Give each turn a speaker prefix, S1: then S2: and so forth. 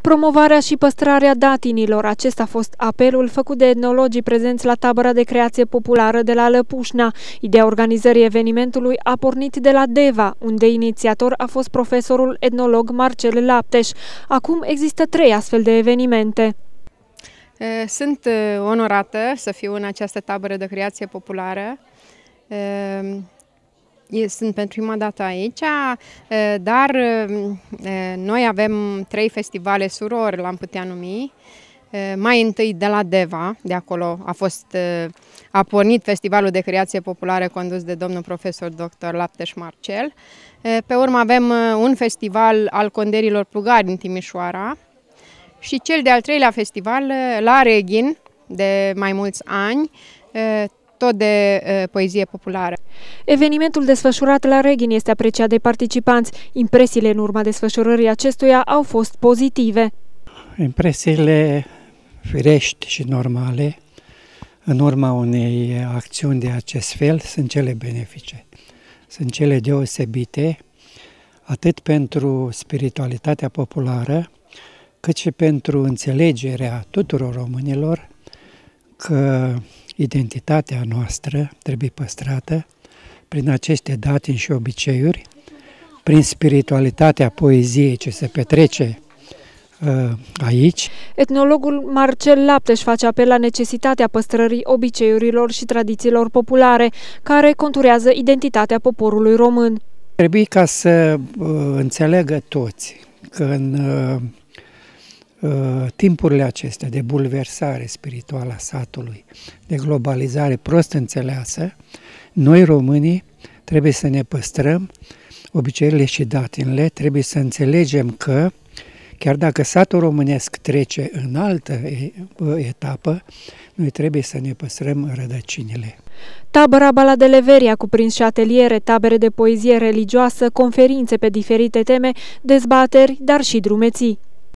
S1: Promovarea și păstrarea datinilor, acesta a fost apelul făcut de etnologii prezenți la tabăra de creație populară de la Lăpușna. Ideea organizării evenimentului a pornit de la Deva, unde inițiator a fost profesorul etnolog Marcel Lapteș. Acum există trei astfel de evenimente. Sunt onorată să
S2: fiu în această tabără de creație populară sunt pentru prima dată aici, uh, dar uh, uh, noi avem trei festivale surori, l-am putea numi. Mai întâi de la Deva, de acolo a fost a pornit Festivalul de Creație Populară condus de domnul profesor dr. Lapteș Marcel. Pe urmă avem un festival al conderilor plugari din Timișoara și cel de-al treilea festival la Reghin de mai mulți
S1: ani, tot de poezie populară. Evenimentul desfășurat la Reghin este apreciat de participanți. Impresiile în urma desfășurării acestuia au fost
S3: pozitive. Impresiile firești și normale în urma unei acțiuni de acest fel sunt cele benefice, sunt cele deosebite, atât pentru spiritualitatea populară, cât și pentru înțelegerea tuturor românilor că identitatea noastră trebuie păstrată prin aceste datini și obiceiuri, prin spiritualitatea poeziei ce se petrece uh, aici.
S1: Etnologul Marcel Lapteș face apel la necesitatea păstrării obiceiurilor și tradițiilor populare, care conturează identitatea poporului
S3: român. Trebuie ca să uh, înțeleagă toți că în uh, Uh, timpurile acestea de bulversare spirituală a satului, de globalizare prost înțeleasă, noi românii trebuie să ne păstrăm obiceiurile și datinile, trebuie să înțelegem că chiar dacă satul românesc trece în altă uh, etapă, noi trebuie să ne păstrăm rădăcinile.
S1: Tabăra Baladele Verii a cuprins și ateliere, tabere de poezie religioasă, conferințe pe diferite teme, dezbateri, dar și drumeții.